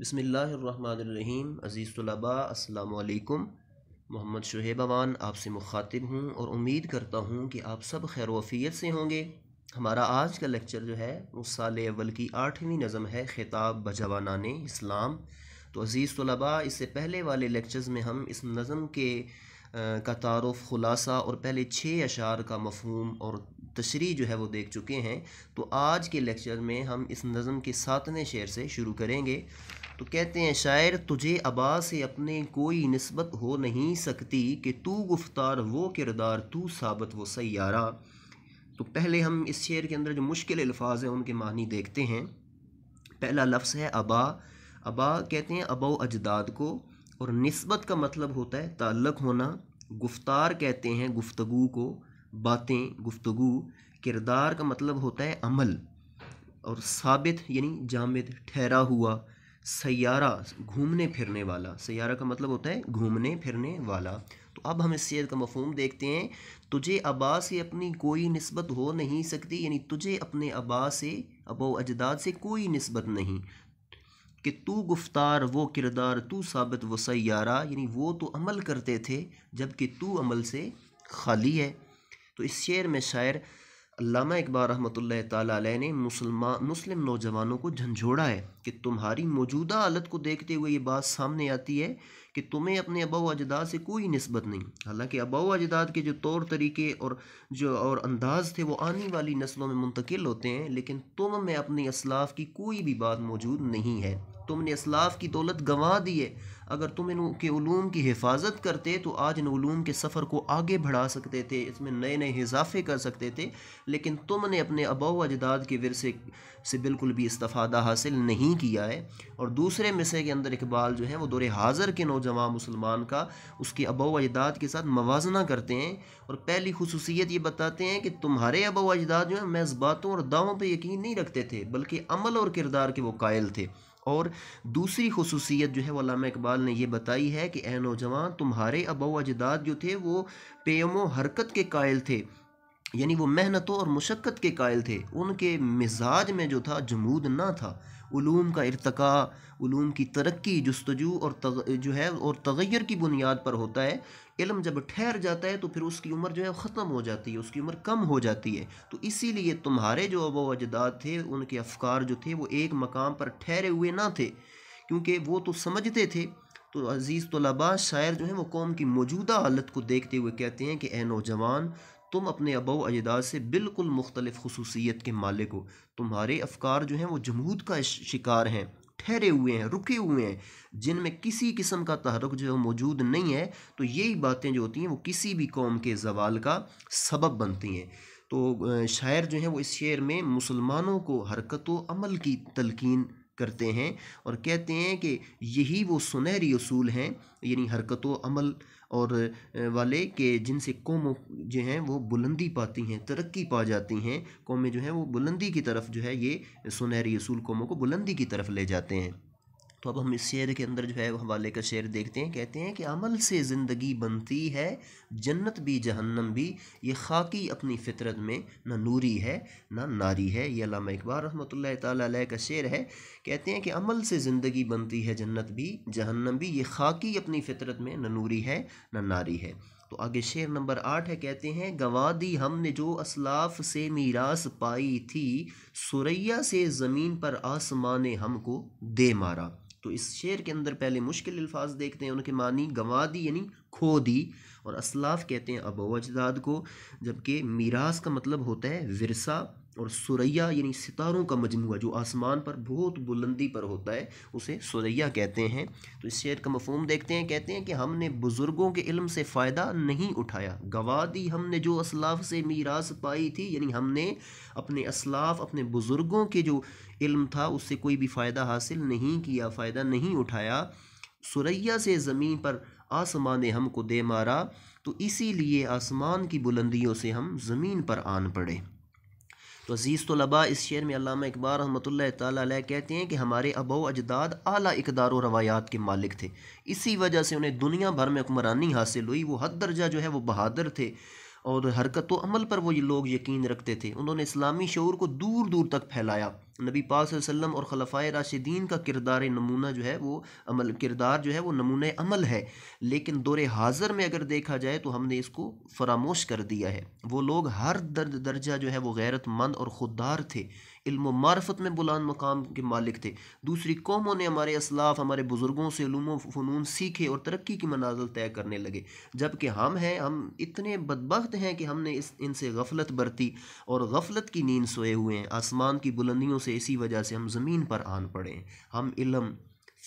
बसमीम अज़ीज़ तलबा असलकम मोहम्मद शुहेब अवान आपसे मुखातिब हूँ और उम्मीद करता हूँ कि आप सब खैर वफ़ीत से होंगे हमारा आज का लेक्चर जो है वो साल अव्वल की आठवीं नज़म है ख़िताब बजवानान इस्लाम तो अज़ीज़ तलबा इससे पहले वाले लेक्चर्स में हम इस नज़म के का तारफ़ ख़ुलासा और पहले छः अशार का मफहूम और तशरी जो है वो देख चुके हैं तो आज के लेक्चर में हम इस नज़म के सातवें शेर से शुरू करेंगे तो कहते हैं शायर तुझे अबा से अपने कोई नस्बत हो नहीं सकती कि तू गुफ्तार वो किरदार तू साबत वो सैारा तो पहले हम इस शेर के अंदर जो मुश्किल अल्फाज हैं उनके मानी देखते हैं पहला लफ्स है अबा अबा कहते हैं अबो अजदाद को और नस्बत का मतलब होता है ताल्लक होना गुफ्तार कहते हैं गुफ्तगु को बातें गुफ्तगु किरदार का मतलब होता है अमल और साबित यानी जामद ठहरा हुआ सैारा घूमने फिरने वाला सयारा का मतलब होता है घूमने फिरने वाला तो अब हम इस शेर का मफहम देखते हैं तुझे अबा से अपनी कोई नस्बत हो नहीं सकती यानी तुझे अपने अबा से अबो अजदाद से कोई नस्बत नहीं कि तू गुफ्तार वो किरदार तू साबित वो सैारा यानी वो तो अमल करते थे जबकि तू अमल से खाली है तो इस शेर में शायर अल्लामा इकबाल रहमत ला ने मुसलमान मुस्लिम नौजवानों को झंझोड़ा है कि तुम्हारी मौजूदा हालत को देखते हुए ये बात सामने आती है कि तुम्हें अपने अबा अजदाद से कोई नस्बत नहीं हालांकि अबा अजदाद के जो तौर तरीके और जो और अंदाज थे वो आने वाली नस्लों में मुंतकिल होते हैं लेकिन तुम में अपने असलाफ की कोई भी बात मौजूद नहीं है तुमने असलाफ की दौलत गंवा दी है अगर तुम इन के ूम की हिफाजत करते तो आज इन ूम के सफ़र को आगे बढ़ा सकते थे इसमें नए नए इजाफे कर सकते थे लेकिन तुमने अपने अबा अजदाद के वरसे से बिल्कुल भी इस्तादा हासिल नहीं किया है और दूसरे मिसरे के अंदर इकबाल जो है वो दौरे हाज़र के नौजवान मुसलमान का उसके अबो अजदाद के साथ मवाजना करते हैं और पहली खसूसियत ये बताते हैं कि तुम्हारे अबो अजदाद जो है महज बातों और दावों पर यकीन नहीं रखते थे बल्कि अमल और किरदार के वो कायल थे और दूसरी खसूसियत जो है वलामा इकबाल ने यह बताई है कि ए नौजवान तुम्हारे अबो अजदाद जो थे वो पेमो हरकत के कायल थे यानी वो मेहनतों और मुशक्क़त के कायल थे उनके मिजाज में जो था जमूद ना था ूम का इरतका उलूम की तरक्की जस्तजू और तग, जो है और तगैर की बुनियाद पर होता है इलम जब ठहर जाता है तो फिर उसकी उम्र जो है ख़त्म हो जाती है उसकी उम्र कम हो जाती है तो इसीलिए तुम्हारे जो अब अजदाद थे उनके अफकार जो थे वो एक मकाम पर ठहरे हुए ना थे क्योंकि वो तो समझते थे तो अज़ीज़ तलबा शायर जो है वो कौम की मौजूदा हालत को देखते हुए कहते हैं कि ए नौजवान तुम अपने अबा अजदाद से बिल्कुल मुख्तलिफ खसूसियत के मालिक हो तुम्हारे अफकार जो हैं वो जमूद का शिकार हैं ठहरे हुए हैं रुके हुए हैं जिनमें किसी किस्म का तहरक जो है मौजूद नहीं है तो यही बातें जो होती हैं वो किसी भी कौम के जवाल का सबब बनती हैं तो शायर जो है वो इस शेर में मुसलमानों को हरकत अमल की तलकिन करते हैं और कहते हैं कि यही वो सुनहरी असूल हैं यानी हरकत अमल और वाले के जिनसे कौम जो हैं वो बुलंदी पाती हैं तरक्की पा जाती हैं कौमें जो हैं वो बुलंदी की तरफ जो है ये सुनहरी असूल कौमों को बुलंदी की तरफ ले जाते हैं तो अब हम इस शेर के अंदर जो है हवाले का शेर देखते हैं कहते हैं कि अमल से ज़िंदगी बनती है जन्नत भी जहन्नम भी ये खाकी अपनी फितरत में ना नूरी है ना नारी है ये अलामा इकबार रहमत ताली का शेर है कहते हैं कि अमल से ज़िंदगी बनती है जन्नत भी जहन्नम भी ये खाकी अपनी फितरत में ना नूरी है ना नारी है तो आगे शेर नंबर आठ है कहते हैं गवादी हमने जो असलाफ से मीरास पाई थी सुरैया से ज़मीन पर आसमान हमको दे मारा तो इस शेर के अंदर पहले मुश्किल अल्फाज देखते हैं उनके मानी गंवा दी यानी खो दी और असलाफ कहते हैं अबो अजदाद को जबकि मीरास का मतलब होता है विरसा और सुरैया यानी सितारों का मजमू जो आसमान पर बहुत बुलंदी पर होता है उसे सुरैया कहते हैं तो इस शेर का मफहम देखते हैं कहते हैं कि हमने बुज़ुर्गों के इल्म से फ़ायदा नहीं उठाया गवादी हमने जो असलाफ से मीरास पाई थी यानी हमने अपने असलाफ अपने बुज़ुर्गों के जो इल्म था उससे कोई भी फ़ायदा हासिल नहीं किया फ़ायदा नहीं उठाया सुरैया से ज़मीन पर आसमान ने हमको दे मारा तो इसीलिए आसमान की बुलंदियों से हम ज़मीन पर आन पड़े तो अज़ीज़ तलबा इस शेर में अलामा इकबार रहमत ताली कहते हैं कि हमारे अबो अजदाद अली इकदार रवायात के मालिक थे इसी वजह से उन्हें दुनिया भर में हुक्मरानी हासिल हुई वो हद दर्जा जो है वो बहादुर थे और हरकत तो अमल पर वो ये लोग यकीन रखते थे उन्होंने इस्लामी शौर को दूर दूर तक फैलाया नबी पाक और खलफा राशिदीन का किरदार नमूना जो है वो अमल किरदार जो है वो नमूने अमल है लेकिन दौरे हाज़र में अगर देखा जाए तो हमने इसको फरामोश कर दिया है वो लोग हर दर्ज दर्जा जो है वो गैरतमंद और खुददार थे इल्म मार्फत में बुलंद मकाम के मालिक थे दूसरी कौमों ने हमारे असलाफ हमारे बुज़ुर्गों से फ़नून सीखे और तरक्की की मनाजल तय करने लगे जबकि हम हैं हम इतने बदबख्त हैं कि हमने इस इनसे गफलत बरती और गफलत की नींद सोए हुए हैं आसमान की बुलंदियों से इसी वजह से हम ज़मीन पर आन पड़े हैं हम इलम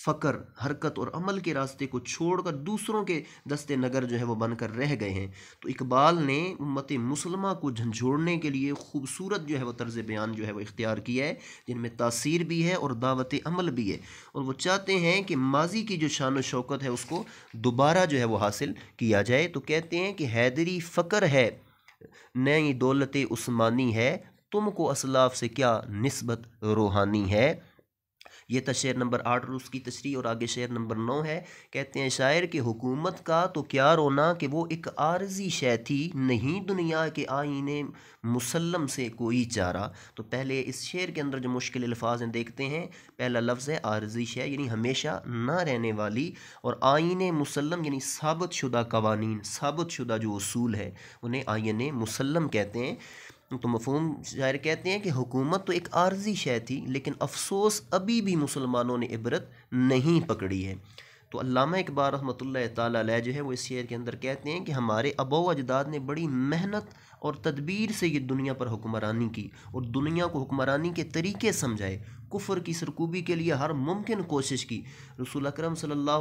फ़कर हरकत और अमल के रास्ते को छोड़कर दूसरों के दस्ते नगर जो है वो बनकर रह गए हैं तो इकबाल ने उम्मत मुसलमा को झंझोड़ने के लिए खूबसूरत जो है वह तर्ज बयान जो है वो इख्तियार किया है जिनमें तासीर भी है और दावत अमल भी है और वह चाहते हैं कि माजी की जो शान शौकत है उसको दोबारा जो है वो हासिल किया जाए तो कहते हैं कि हैदरी फ़कर है नई दौलत स्मानी है तुमको असलाफ से क्या नस्बत रूहानी है ये था शेर नंबर आठ और उसकी तशरी और आगे शेर नंबर नौ है कहते हैं शायर की हुकूमत का तो क्या रोना कि वो एक आरजी शे थी नहीं दुनिया के आईने मुसलम से कोई चारा तो पहले इस शेर के अंदर जो मुश्किल अल्फाज हैं देखते हैं पहला लफ्ज़ है आरजी शे यानी हमेशा ना रहने वाली और आईने मुसलम यानी साबित शुदा कवानीन साबित शुदा जो असूल है उन्हें आयन मुसलम कहते हैं तो मफहम शायर कहते हैं कि हुकूमत तो एक आर्जी शय थी लेकिन अफसोस अभी भी मुसलमानों ने इबरत नहीं पकड़ी है तो अलामा इकबाल रहमत ला जो है वो इस शेर के अंदर कहते हैं कि हमारे अबो अजदाद ने बड़ी मेहनत और तदबीर से ये दुनिया पर हुक्मरानी की और दुनिया को हुक्मरानी के तरीके समझाए कुफर की सरकूबी के लिए हर मुमकिन कोशिश की रसूल अक्रम सल्ला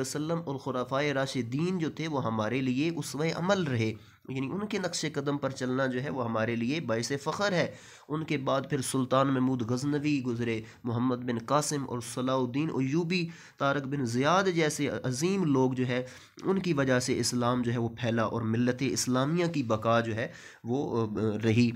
वसम और खुराफा राशिदीन जो थे वो हमारे लिए उस अमल रहे यानी उनके नक्श कदम पर चलना जो है वो हमारे लिए बायस फ़ख्र है उनके बाद फिर सुल्तान महमूद गजनवी गुज़रे मोहम्मद बिन कासिम और Salahuddin Ayyubi Tariq bin Ziyad जैसे अजीम लोग जो है उनकी वजह से इस्लाम जो है वो फैला और मिलत इस्लामिया की बका जो है वो रही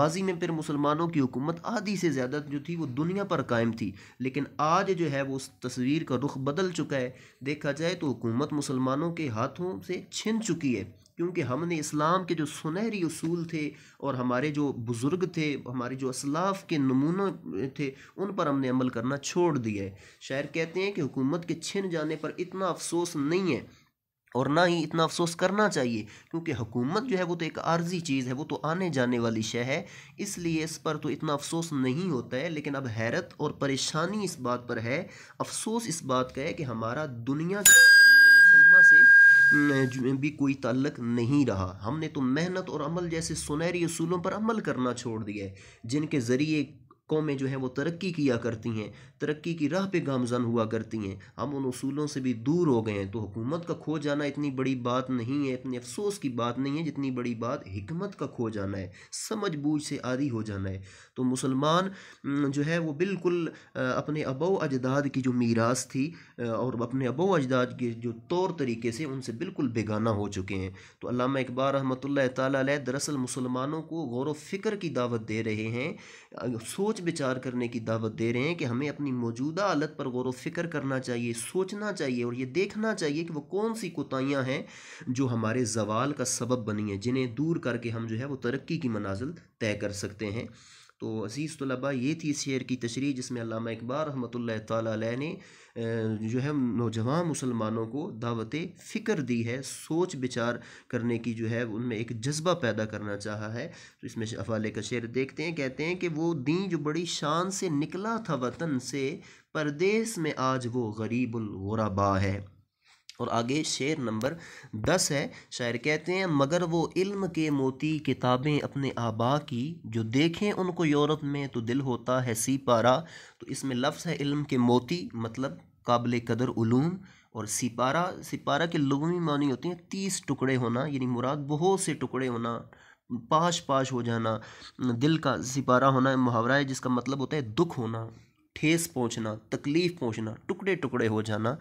माजी में फिर मुसलमानों की हुकूमत आधी से ज़्यादा जो थी वो दुनिया पर कायम थी लेकिन आज जो है वो उस तस्वीर का रुख बदल चुका है देखा जाए तो हुकूमत मुसलमानों के हाथों से छिन चुकी है क्योंकि हमने इस्लाम के जो सुनहरी असूल थे और हमारे जो बुज़ुर्ग थे हमारे जो असलाफ के नमूने थे उन पर हमने अमल करना छोड़ दिया है शायर कहते हैं कि हुकूमत के छिन जाने पर इतना अफसोस नहीं है और ना ही इतना अफसोस करना चाहिए क्योंकि हुकूमत जो है वो तो एक आर्जी चीज़ है वो तो आने जाने वाली शह है इसलिए इस पर तो इतना अफसोस नहीं होता है लेकिन अब हैरत और परेशानी इस बात पर है अफसोस इस बात का है कि हमारा दुनिया के मुसलमा से भी कोई ताल्लक नहीं रहा हमने तो मेहनत और अमल जैसे सुनहरी असूलों पर अमल करना छोड़ दिया है जिनके ज़रिए कौमें जो हैं वो तरक्की किया करती हैं तरक्की की राह पे गामजन हुआ करती हैं हम उन असूलों से भी दूर हो गए हैं तो हुकूमत का खो जाना इतनी बड़ी बात नहीं है इतनी अफसोस की बात नहीं है जितनी बड़ी बात हमत का खो जाना है समझ बूझ से आदि हो जाना है तो मुसलमान जो है वो बिल्कुल अपने अबो अजदाद की जो मीरास थी और अपने अबो अजदाद के जो तौर तरीके से उनसे बिल्कुल बेगाना हो चुके हैं तो अलामा इकबार रहमत दरअसल मुसलमानों को गौर व फ़िक्र की दावत दे रहे हैं सोच विचार करने की दावत दे रहे हैं कि हमें अपनी मौजूदा हालत पर गौर फिक्र करना चाहिए सोचना चाहिए और ये देखना चाहिए कि वो कौन सी कोताहियाँ हैं जो हमारे जवाल का सबब बनी हैं जिन्हें दूर करके हम जो है वो तरक्की की मनाजिल तय कर सकते हैं तो अज़ीज़ तलबा ये थी इस शेर की तशरी जिसमें अलामा इकबाल रहमत ला ने जो है नौजवान मुसलमानों को दावत फ़िक्र दी है सोच विचार करने की जो है उनमें एक जज्बा पैदा करना चाहा है तो इसमें हवाले का शेर देखते हैं कहते हैं कि वो दी जो बड़ी शान से निकला था वतन से परदेस में आज वो गरीबुलगुराबा है और आगे शेर नंबर दस है शायर कहते हैं मगर वो इल्म के मोती किताबें अपने आबा की जो देखें उनको यूरोप में तो दिल होता है सी पारा तो इसमें लफ्ज़ है इल्म के मोती मतलब काबिल कदर उलूम और सिपारा सिपारा के लगवी मानी होती हैं तीस टुकड़े होना यानी मुराद बहुत से टुकड़े होना पाश पाश हो जाना दिल का सिपारा होना मुहावरा है जिसका मतलब होता है दुख होना ठेस पहुंचना तकलीफ़ पहुंचना टुकड़े टुकड़े हो जाना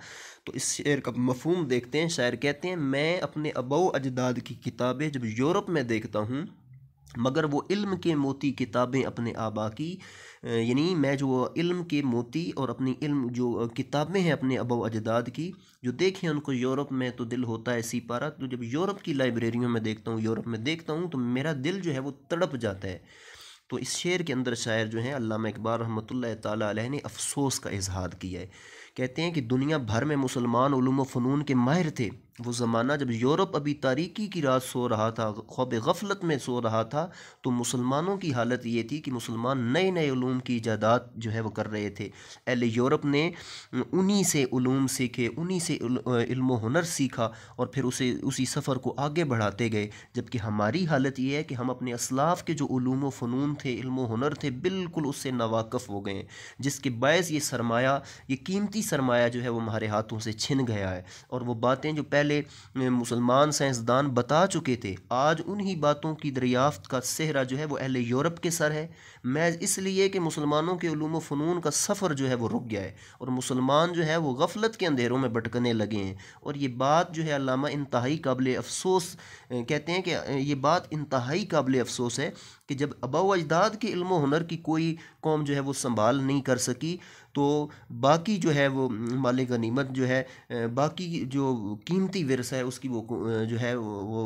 तो इस शेर का मफहम देखते हैं शायर कहते हैं मैं अपने अबो अजदाद की किताबें जब यूरोप में देखता हूँ मगर वो इल्म के मोती किताबें अपने आबा की यानी मैं जो इल्म के मोती और अपनी इल्म जो किताबें हैं अपने अबो अजदाद की जो देखें उनको यूरोप में तो दिल होता है सी पारा तो जब यूरोप की लाइब्रेरियों में देखता हूँ यूरोप में देखता हूँ तो मेरा दिल जो है वो तड़प जाता है तो इस शेर के अंदर शायर जो हैं अल्लाह इकबाल रहमत ला ने अफसोस का इजहार किया है कहते हैं कि दुनिया भर में मुसलमान फ़नून के माहिर थे वो ज़माना जब यूरोप अभी तारीकी की रात सो रहा था ख्वाब गफलत में सो रहा था तो मुसलमानों की हालत ये थी कि मुसलमान नए नए ूम की ईजादात जो है वो कर रहे थे अहले यूरोप ने उन्हीं से ूम सीखे उन्हीं से इल्म हुनर सीखा और फिर उसे उसी सफ़र को आगे बढ़ाते गए जबकि हमारी हालत ये है कि हम अपने असलाफ के जो ूम फ़नून थे इल्म हुनर थे बिल्कुल उससे नावाकफ़ हो गए जिसके बायस ये सरमाया ये कीमती सरमाया जो है वो हमारे हाथों से छिन गया है और वह बातें जो पहले पहले मुसलमान साइंसदान बता चुके थे आज उन्हीं बातों की दरियाफ्त का सेहरा जो है वो अहले यूरोप के सर है मैज इसलिए कि मुसलमानों के ूम फ़नून का सफ़र जो है वो रुक गया है और मुसलमान जो है वो गफलत के अंधेरों में भटकने लगे हैं और ये बात जो है अलामा इंतहाई काबिल अफसोस कहते हैं कि ये बात इंतहाई काबिल अफसोस है कि जब अबाव अजदाद के इल्म हुनर की कोई कौम जो है वो संभाल नहीं कर सकी तो बाकी जो है वो मालिक गनीमत जो है बाकी जो कीमती विरस है उसकी वो जो है वो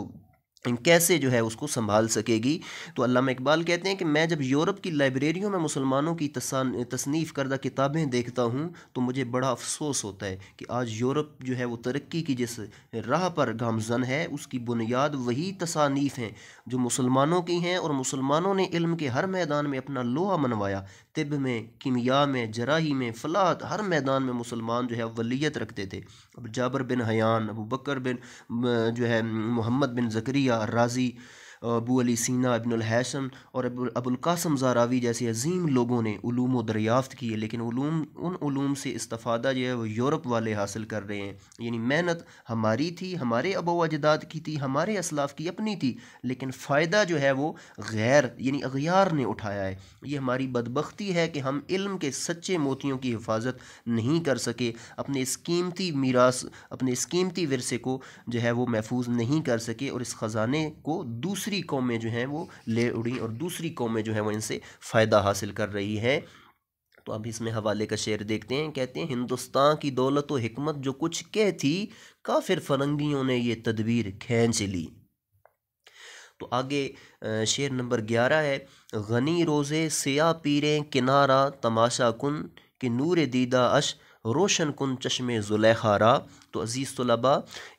कैसे जो है उसको संभाल सकेगी तो अल्लाह इकबाल कहते हैं कि मैं जब यूरोप की लाइब्रेरियों में मुसलमानों की तसनीफ़ करदा किताबें देखता हूँ तो मुझे बड़ा अफसोस होता है कि आज यूरोप जो है वो तरक्की की जिस राह पर गामजन है उसकी बुनियाद वही तसानीफ़ हैं जो मुसलमानों की हैं और मुसलमानों ने इल्म के हर मैदान में अपना लोहा मनवाया तिब में किमिया में जराही में फलात हर मैदान में मुसलमान जो है अवलीत रखते थे अब जाबर बिन हयान अबू बकर बिन जो है मोहम्मद बिन जकरिया राज़ी अबू अली सीना इबन हैसम और अबुलकासम जारावी जैसे अजीम लोगों ने ूम दरियाफ़्त किए लेकिन उलूम, उन उलूम से इस्तादा जो है वो यूरोप वाले हासिल कर रहे हैं यानी मेहनत हमारी थी हमारे अबो अजदाद की थी हमारे असलाफ की अपनी थी लेकिन फ़ायदा जो है वो गैर यानी अगियार ने उठाया है ये हमारी बदबख्ती है कि हम इल्म के सच्चे मोतियों की हिफाजत नहीं कर सके अपने इस कीमती मीरास अपने इस कीमती वरसे को जो है वो महफूज नहीं कर सके और इस ख़जाने को दूसरे दूसरी कौमें जो हैं वो ले उड़ी और दूसरी कौमें जो हैं वो इनसे फ़ायदा हासिल कर रही हैं तो अब इसमें हवाले का शेर देखते हैं कहते हैं हिंदुस्तान की दौलत व हमत जो कुछ कह थी काफिर फरंगियों ने ये तदबीर खींच ली तो आगे शेर नंबर ग्यारह है गनी रोज़े सिया पीरें किनारा तमाशा कन के नूर दीदा अश रोशन कन चश्मे जुलेखा रा तो अज़ीज़ तलबा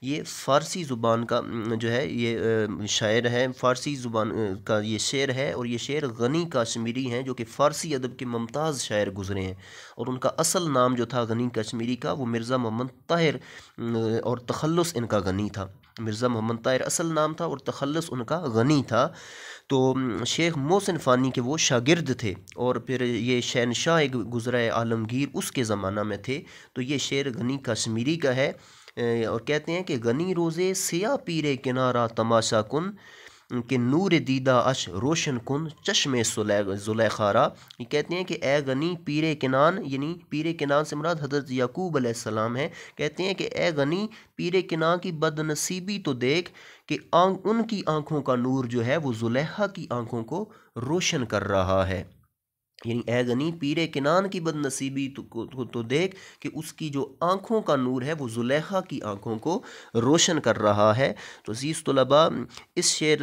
ये फ़ारसी ज़ुबान का जो है ये शायर है फ़ारसी ज़ुबान का ये शेर है और ये शेर गनी कश्मीरी हैं जो कि फ़ारसी अदब के मुमताज़ शायर गुजरे हैं और उनका असल नाम जो था गनी कश्मीरी का वो मिर्ज़ा मोहम्मद ताहिर और तखलस इनका गनी था मिर्ज़ा मोहम्मद ताहिर असल नाम था और तखलस उनका गनी था तो शेख मोहसिन फ़ानी के वो शागिर्द थे और फिर ये शहनशाह एक गुज़रा आलमगीर उसके ज़माना में थे तो ये शेर गनी कश्मीरी का है और कहते हैं कि गनी रोज़े सिया पीरे किनारा तमाशा कन कि नूर दीदा अश रोशन कन चश्मे जुलेखारा ये कहते हैं कि ए गनी पीर किनान यानी पीर किनान से मुराद हजरत याकूब अलैहिस्सलाम है कहते हैं कि ए गनी पीर किनान की बदनसीबी तो देख कि आंख उनकी आंखों का नूर जो है वो जुलेहा की आंखों को रोशन कर रहा है यानी ए गनी पीर किनान की बदनसीबी तो, को तो देख कि उसकी जो आँखों का नूर है वो जुलेखा की आँखों को रोशन कर रहा है तो अजीज़ तलबा इस शेर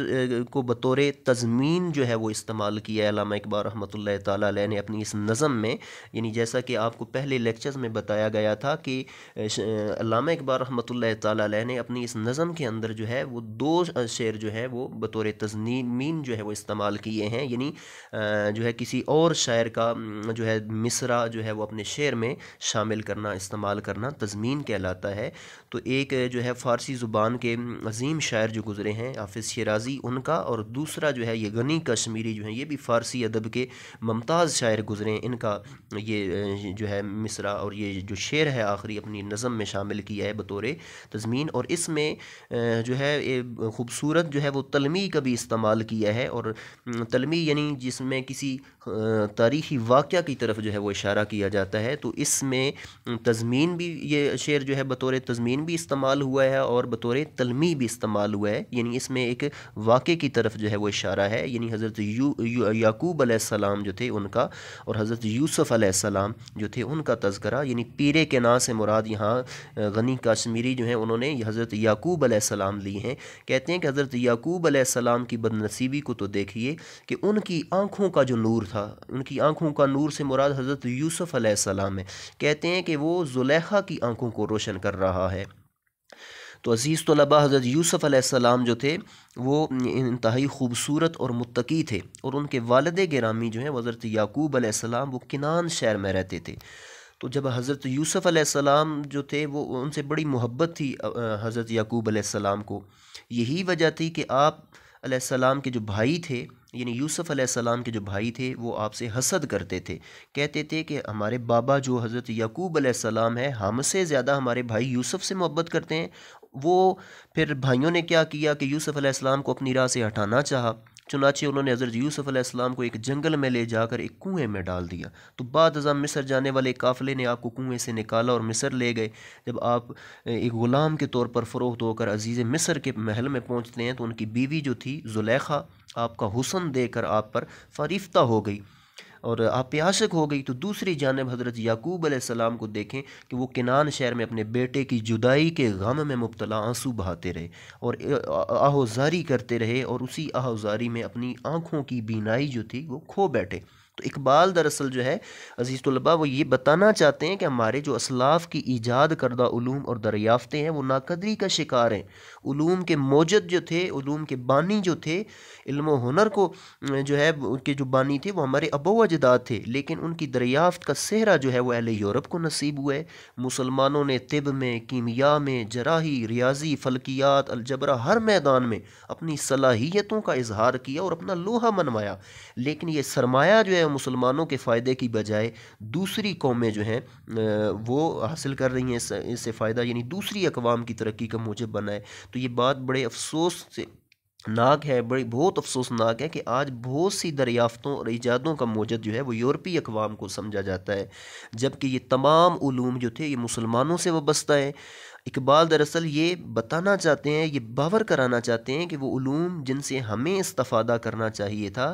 को बतौर तजमीन जो है वो इस्तेमाल किया है इकबार रहमत ला ने अपनी इस नज़म में यानी जैसा कि आपको पहले लेक्चर्स में बताया गया था कि अलामा इकबार रहमत ला ने अपनी इस नज़म के अंदर जो है वो दो शेर जो है वो बतौर तजमीन जो है वो इस्तेमाल किए हैं यानी जो है किसी और शायर का जो है मिसरा जो है वो अपने शेर में शामिल करना इस्तेमाल करना तजमीन कहलाता है तो एक जो है फ़ारसी ज़ुबान के अजीम शायर जो गुज़रे हैं आफिस शराजी उनका और दूसरा जो है ये गनी कश्मीरी जो है ये भी फ़ारसी अदब के मुमताज़ शायर गुज़रे हैं इनका ये जो है मिसरा और ये जो शेर है आखिरी अपनी नज़म में शामिल किया है बतौर तजमीन और इसमें जो है खूबसूरत जो है वो तलमी का भी इस्तेमाल किया है और तलमी यानी जिसमें किसी तारीखी वाक़ की तरफ जो है वो इशारा किया जाता है तो इसमें तज़मीन भी ये शेर जो है बतौर तज़मीन भी इस्तेमाल हुआ है और बतौर तलमी भी इस्तेमाल हुआ है यानी इसमें एक वाक़े की तरफ जो है वो इशारा है यानी हज़रत याकूब आसमाम जो थे उनका और हज़रत यूसुफ़ जो थे उनका तस्करा यानी पीर के ना से मुराद यहाँ गनी काश्मीरी जो हैं उन्होंने हज़रत याकूब आसमाम ली हैं कहते हैं कि हज़रत याकूब आसमाम की बदनसीबी को तो देखिए कि उनकी आँखों का जो नूर था उन उनकी आंखों का नूर से मुराद हज़रत यूसुफ़ अलैहिस्सलाम है कहते हैं कि वो जुलेखा की आंखों को रोशन कर रहा है तो अज़ीज़ तलबा हज़रत यूसुफ़ अलैहिस्सलाम जो थे वो इंतहाई खूबसूरत और मतकी थे और उनके वालद गिरामी जो हैं हज़रत याकूब अलैहिस्सलाम वो किनान शहर में रहते थे तो जब हज़रत यूसुफ़ अलैहिस्सलाम जो थे वो उनसे बड़ी मोहब्बत थी हज़रत याकूब अलैहिस्सलाम को यही वजह थी कि आप अलैहिस्सलाम के जो भाई थे यानी यूसुफ़ अलैहिस्सलाम के जो भाई थे वो आपसे हसद करते थे कहते थे कि हमारे बाबा जो हज़रत यकूब अलैहिस्सलाम है हमसे ज़्यादा हमारे भाई यूसुफ़ से मोहब्बत करते हैं वो फिर भाइयों ने क्या किया कि यूसुफ़ अलैहिस्सलाम को अपनी राह से हटाना चाहा चुनाचे उन्होंने हज़रत यूसुफ़ अलैहिस्सलाम को एक जंगल में ले जाकर एक कुएं में डाल दिया तो बाद हज़ा मिस्र जाने वाले काफ़िले ने आपको कुएं से निकाला और मिस्र ले गए जब आप एक ग़ुलाम के तौर पर फ़रोख्त होकर अजीज़ मिस्र के महल में पहुँचते हैं तो उनकी बीवी जो थी जुलेखा आपका हुसन देकर आप पर फ़रीफ्ता हो गई और आप प्यासक हो गई तो दूसरी जानब हज़रत याकूब आसमाम को देखें कि वो किनान शहर में अपने बेटे की जुदाई के गम में मुबतला आंसू बहाते रहे और आहोजारी करते रहे और उसी आहोजारी में अपनी आँखों की बीनाई जो थी वो खो बैठे तो इकबाल दरअसल जो है अज़ीज़ तलबा वो ये बताना चाहते हैं कि हमारे जो असलाफ़ की ईजाद करदा ूम और दरियाफ्तें हैं वो नाकदरी का शिकार हैं ूम के मौजद जो थे ूम के बानी जो थे इल्म हुनर को जो है उनके जो बानी थे वो हमारे अबो अजदाद थे लेकिन उनकी दरियाफ़त का सेहरा जो है वह अहल यूरोप को नसीब हुआ है मुसलमानों ने तिब में कीमिया में जराही रियाजी फलकियात अलजबरा हर मैदान में अपनी सलाहियतों का इजहार किया और अपना लोहा मनवाया लेकिन ये सरमाया जो है और मुसलमानों के फ़ायदे की बजाय दूसरी कौमें जो हैं वो हासिल कर रही हैं इससे इस फ़ायदा यानी दूसरी अकवाम की तरक्की का मूजब बनाए तो ये बात बड़े अफसोस से नाक है बड़ी बहुत अफसोसनाक है कि आज बहुत सी दरियाफ़तों और ईजादों का मौजद जो है वो यूरोपीय अकवाम को समझा जाता है जबकि ये तमाम ूम जो थे ये मुसलमानों से वाबस्ता है इकबाल दरअसल ये बताना चाहते हैं ये बावर कराना चाहते हैं कि वो ूम जिनसे हमें इस्तफ़ादा करना चाहिए था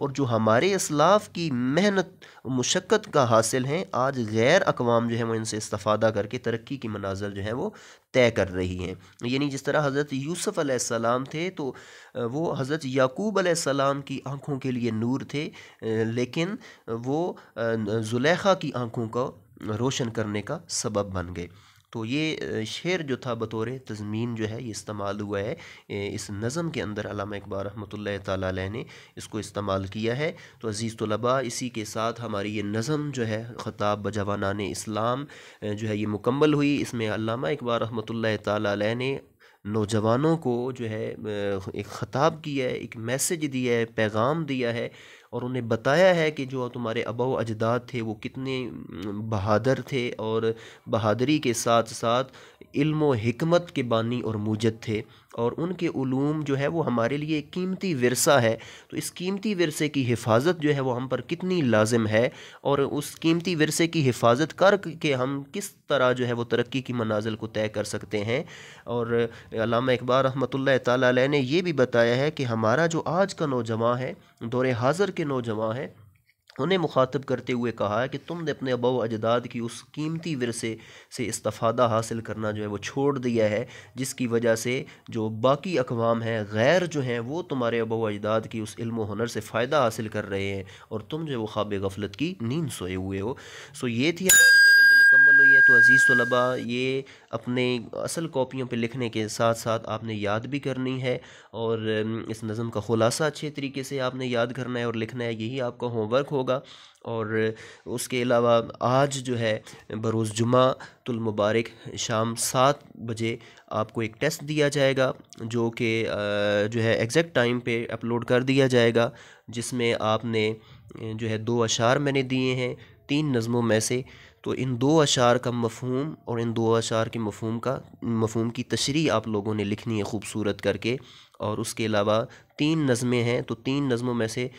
और जो हमारे असलाफ की मेहनत मशक्क़त का हासिल हैं आज गैर अकवाम जो है वो इनसे इस्तफ़ादा करके तरक्की की मनाजर जो है वो तय कर रही हैं यानी जिस तरह हज़रत यूसुफ़ सलाम थे तो वो हज़रत याकूब सलाम की आँखों के लिए नूर थे लेकिन वो जुलेखा की आँखों को रोशन करने का सबब बन गए तो ये शेर जो था बतौर तज़मीन जो है ये इस्तेमाल हुआ है इस नज़म के अंदर अलामा इकबाल रहमत ताला ने इसको इस्तेमाल किया है तो अज़ीज़ तलबा इसी के साथ हमारी ये नज़म जो है ख़ताब बजवानान इस्लाम जो है ये मुकम्मल हुई इसमें अलामा इकबाल रहमत ताला ने नौजवानों को जो है एक ख़ताब किया है एक मैसेज दिया है पैगाम दिया है और उन्हें बताया है कि जो तुम्हारे अबाव अजदाद थे वो कितने बहादुर थे और बहादुरी के साथ साथ इल्म हमत के बानी और मूजद थे और उनके उलूम जो है वो हमारे लिए कीमती वरसा है तो इस कीमती वरसे की हिफाजत जो है वो हम पर कितनी लाजिम है और उस कीमती वरसे की हिफाजत कर के हम किस तरह जो है वो तरक्की की मनाजिल को तय कर सकते हैं और इकबाल रहमत ताल ने यह भी बताया है कि हमारा जो आज का नौजवान है दौरे हाज़र के नौजवान हैं उन्हें मुखातब करते हुए कहा है कि तुमने अपने अबव अजदाद की उस कीमती विरसे से इस्तादा हासिल करना जो है वो छोड़ दिया है जिसकी वजह से जो बाकी अकवाम हैं गैर जो हैं वो तुम्हारे अबव अजदाद की उस इल्म हुनर से फ़ायदा हासिल कर रहे हैं और तुम जो वो ख्वाब गफलत की नींद सोए हुए हो सो ये थी तो अज़ीज़ तलबा ये अपने असल कापियों पर लिखने के साथ साथ आपने याद भी करनी है और इस नज़म का ख़ुलासा अच्छे तरीके से आपने याद करना है और लिखना है यही आपका होमवर्क होगा और उसके अलावा आज जो है बरोज़ जुमा तुलमबारक शाम सात बजे आपको एक टेस्ट दिया जाएगा जो कि जो है एग्जैक्ट टाइम पे अपलोड कर दिया जाएगा जिसमें आपने जो है दो अशार मैंने दिए हैं तीन नज़मों में से तो इन दो अशार का मफहम और इन दो अशार के मफहम का मफहम की तशरी आप लोगों ने लिखनी है खूबसूरत करके और उसके अलावा तीन नज़में हैं तो तीन नज़मों में से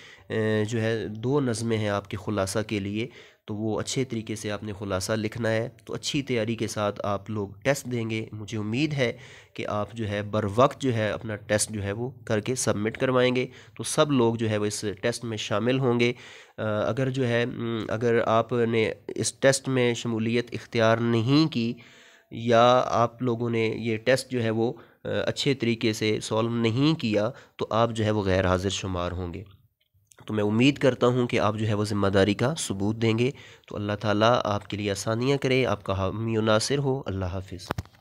जो है दो नज़में हैं आपके ख़ुलासा के लिए तो वो अच्छे तरीके से आपने ख़ुलासा लिखना है तो अच्छी तैयारी के साथ आप लोग टेस्ट देंगे मुझे उम्मीद है कि आप जो है बर वक्त जो है अपना टेस्ट जो है वो करके सबमिट करवाएंगे तो सब लोग जो है वो इस टेस्ट में शामिल होंगे अगर जो है अगर आपने इस टेस्ट में शमूलियत इख्तियार नहीं की या आप लोगों ने ये टेस्ट जो है वो अच्छे तरीके से सॉल्व नहीं किया तो आप जो है वो गैर हाजिर शुमार होंगे तो मैं उम्मीद करता हूँ कि आप जो है वो ज़िम्मेदारी का सबूत देंगे तो अल्लाह ताला आपके लिए आसानियाँ करे आपका हामी नासिर हो अल्लाह हाफिज़